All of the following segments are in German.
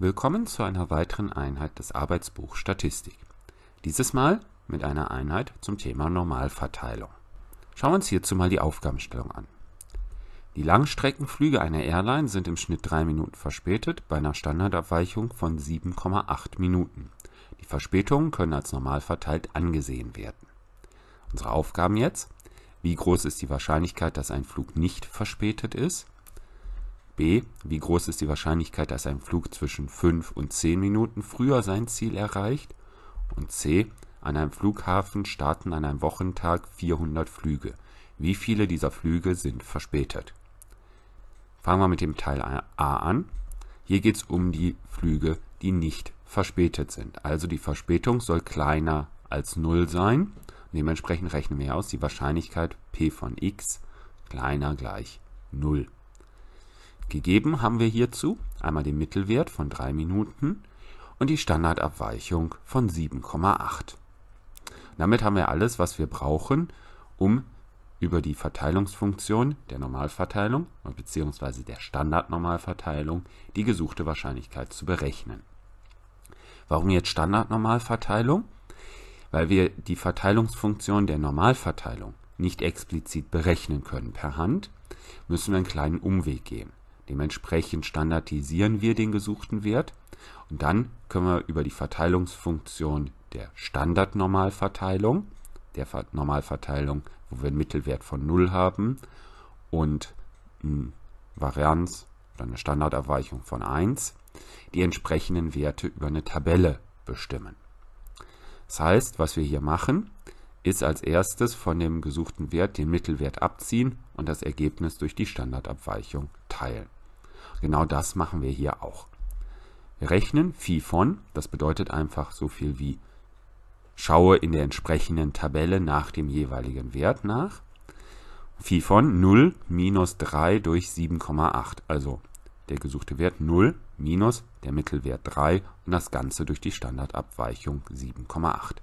Willkommen zu einer weiteren Einheit des Arbeitsbuch Statistik. Dieses Mal mit einer Einheit zum Thema Normalverteilung. Schauen wir uns hierzu mal die Aufgabenstellung an. Die Langstreckenflüge einer Airline sind im Schnitt drei Minuten verspätet bei einer Standardabweichung von 7,8 Minuten. Die Verspätungen können als normal verteilt angesehen werden. Unsere Aufgaben jetzt. Wie groß ist die Wahrscheinlichkeit, dass ein Flug nicht verspätet ist? B. Wie groß ist die Wahrscheinlichkeit, dass ein Flug zwischen 5 und 10 Minuten früher sein Ziel erreicht? Und C. An einem Flughafen starten an einem Wochentag 400 Flüge. Wie viele dieser Flüge sind verspätet? Fangen wir mit dem Teil A an. Hier geht es um die Flüge, die nicht verspätet sind. Also die Verspätung soll kleiner als 0 sein. Dementsprechend rechnen wir aus die Wahrscheinlichkeit p von x kleiner gleich 0. Gegeben haben wir hierzu einmal den Mittelwert von 3 Minuten und die Standardabweichung von 7,8. Damit haben wir alles, was wir brauchen, um über die Verteilungsfunktion der Normalverteilung bzw. der Standardnormalverteilung die gesuchte Wahrscheinlichkeit zu berechnen. Warum jetzt Standardnormalverteilung? Weil wir die Verteilungsfunktion der Normalverteilung nicht explizit berechnen können per Hand, müssen wir einen kleinen Umweg gehen. Dementsprechend standardisieren wir den gesuchten Wert und dann können wir über die Verteilungsfunktion der Standardnormalverteilung, der Normalverteilung, wo wir einen Mittelwert von 0 haben und eine Varianz oder eine Standardabweichung von 1, die entsprechenden Werte über eine Tabelle bestimmen. Das heißt, was wir hier machen, ist als erstes von dem gesuchten Wert den Mittelwert abziehen und das Ergebnis durch die Standardabweichung teilen genau das machen wir hier auch. Wir rechnen Phi von, das bedeutet einfach so viel wie schaue in der entsprechenden Tabelle nach dem jeweiligen Wert nach. Phi von 0 minus 3 durch 7,8, also der gesuchte Wert 0 minus der Mittelwert 3 und das Ganze durch die Standardabweichung 7,8.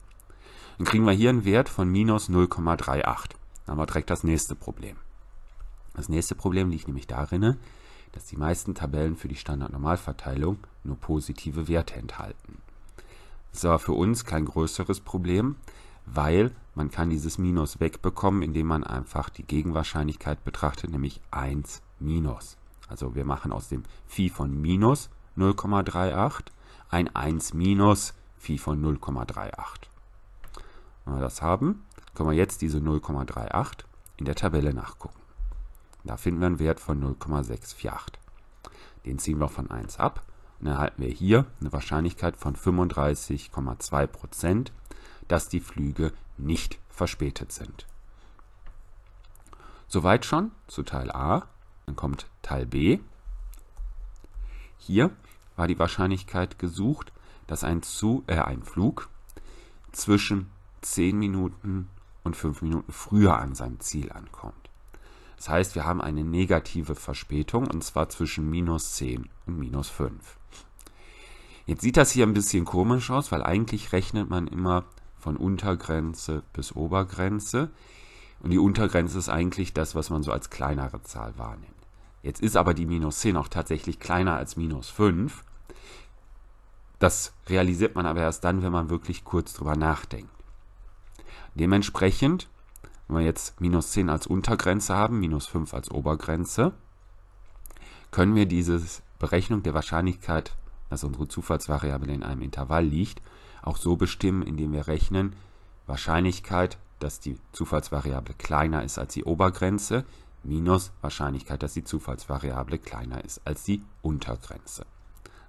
Dann kriegen wir hier einen Wert von minus 0,38. Dann haben wir direkt das nächste Problem. Das nächste Problem liegt nämlich darin, dass die meisten Tabellen für die Standardnormalverteilung nur positive Werte enthalten. Das war für uns kein größeres Problem, weil man kann dieses Minus wegbekommen, indem man einfach die Gegenwahrscheinlichkeit betrachtet, nämlich 1 minus. Also wir machen aus dem Phi von minus 0,38 ein 1 minus Phi von 0,38. Wenn wir das haben, können wir jetzt diese 0,38 in der Tabelle nachgucken. Da finden wir einen Wert von 0,648. Den ziehen wir von 1 ab und erhalten wir hier eine Wahrscheinlichkeit von 35,2%, dass die Flüge nicht verspätet sind. Soweit schon zu Teil A. Dann kommt Teil B. Hier war die Wahrscheinlichkeit gesucht, dass ein, zu, äh, ein Flug zwischen 10 Minuten und 5 Minuten früher an seinem Ziel ankommt. Das heißt, wir haben eine negative Verspätung und zwar zwischen minus 10 und minus 5. Jetzt sieht das hier ein bisschen komisch aus, weil eigentlich rechnet man immer von Untergrenze bis Obergrenze. Und die Untergrenze ist eigentlich das, was man so als kleinere Zahl wahrnimmt. Jetzt ist aber die minus 10 auch tatsächlich kleiner als minus 5. Das realisiert man aber erst dann, wenn man wirklich kurz drüber nachdenkt. Dementsprechend wenn wir jetzt minus 10 als Untergrenze haben, minus 5 als Obergrenze, können wir diese Berechnung der Wahrscheinlichkeit, dass unsere Zufallsvariable in einem Intervall liegt, auch so bestimmen, indem wir rechnen Wahrscheinlichkeit, dass die Zufallsvariable kleiner ist als die Obergrenze, minus Wahrscheinlichkeit, dass die Zufallsvariable kleiner ist als die Untergrenze.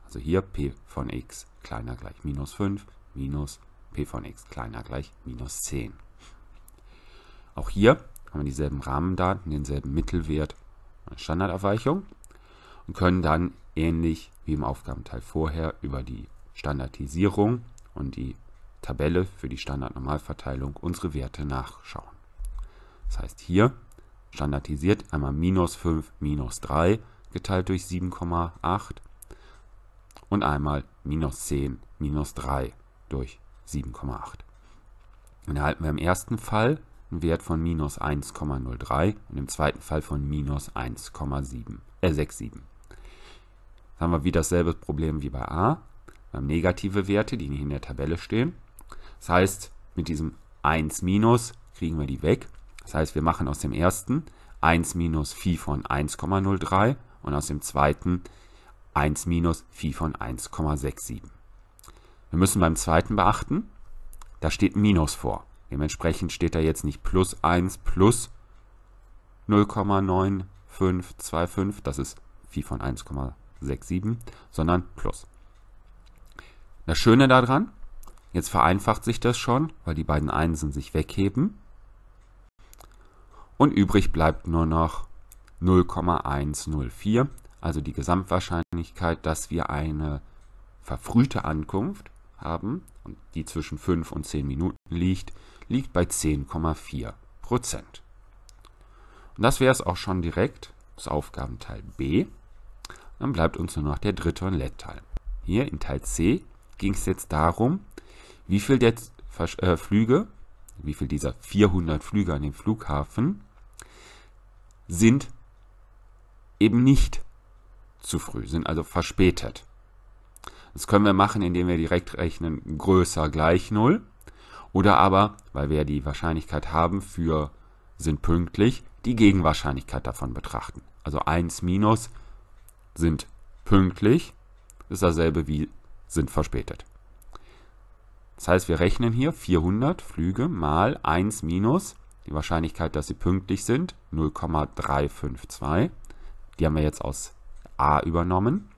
Also hier p von x kleiner gleich minus 5 minus p von x kleiner gleich minus 10. Auch hier haben wir dieselben Rahmendaten, denselben Mittelwert einer Standardabweichung und können dann ähnlich wie im Aufgabenteil vorher über die Standardisierung und die Tabelle für die Standardnormalverteilung unsere Werte nachschauen. Das heißt hier standardisiert einmal minus 5, minus 3 geteilt durch 7,8 und einmal minus 10, minus 3 durch 7,8. Dann erhalten wir im ersten Fall einen Wert von minus 1,03 und im zweiten Fall von minus 1,67. äh Jetzt haben wir wieder dasselbe Problem wie bei a. Wir haben negative Werte, die in der Tabelle stehen. Das heißt, mit diesem 1 minus kriegen wir die weg. Das heißt, wir machen aus dem ersten 1 minus Phi von 1,03 und aus dem zweiten 1 minus Phi von 1,67. Wir müssen beim zweiten beachten, da steht ein Minus vor. Dementsprechend steht da jetzt nicht plus 1 plus 0,9525, das ist Phi von 1,67, sondern plus. Das Schöne daran, jetzt vereinfacht sich das schon, weil die beiden Einsen sich wegheben. Und übrig bleibt nur noch 0,104, also die Gesamtwahrscheinlichkeit, dass wir eine verfrühte Ankunft haben, die zwischen 5 und 10 Minuten liegt, liegt bei 10,4 Prozent. Und das wäre es auch schon direkt, das Aufgabenteil B. Dann bleibt uns nur noch der dritte und letzte Teil. Hier in Teil C ging es jetzt darum, wie viel der Versch äh, Flüge, wie viel dieser 400 Flüge an dem Flughafen sind eben nicht zu früh, sind also verspätet. Das können wir machen, indem wir direkt rechnen, größer gleich 0. Oder aber, weil wir ja die Wahrscheinlichkeit haben für sind pünktlich, die Gegenwahrscheinlichkeit davon betrachten. Also 1 minus sind pünktlich ist dasselbe wie sind verspätet. Das heißt, wir rechnen hier 400 Flüge mal 1 minus die Wahrscheinlichkeit, dass sie pünktlich sind, 0,352. Die haben wir jetzt aus a übernommen.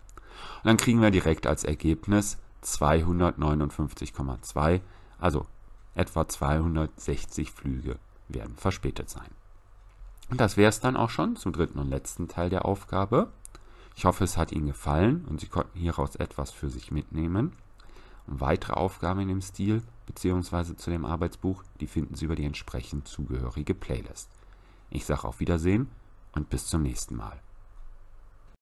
Und dann kriegen wir direkt als Ergebnis 259,2, also etwa 260 Flüge werden verspätet sein. Und das wäre es dann auch schon zum dritten und letzten Teil der Aufgabe. Ich hoffe, es hat Ihnen gefallen und Sie konnten hieraus etwas für sich mitnehmen. Und weitere Aufgaben in dem Stil bzw. zu dem Arbeitsbuch, die finden Sie über die entsprechend zugehörige Playlist. Ich sage auf Wiedersehen und bis zum nächsten Mal.